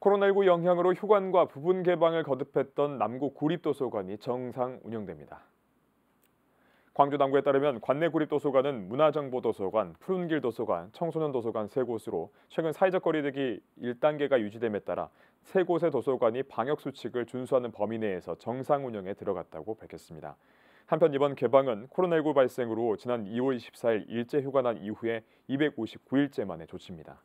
코로나19 영향으로 휴관과 부분 개방을 거듭했던 남구 구립도서관이 정상 운영됩니다. 광주 남구에 따르면 관내 구립도서관은 문화정보도서관, 푸른길 도서관, 청소년 도서관 세 곳으로 최근 사회적 거리두기 1단계가 유지됨에 따라 세 곳의 도서관이 방역 수칙을 준수하는 범위 내에서 정상 운영에 들어갔다고 밝혔습니다. 한편 이번 개방은 코로나19 발생으로 지난 2월 24일 일제 휴가 난 이후에 259일째 만의 조치입니다.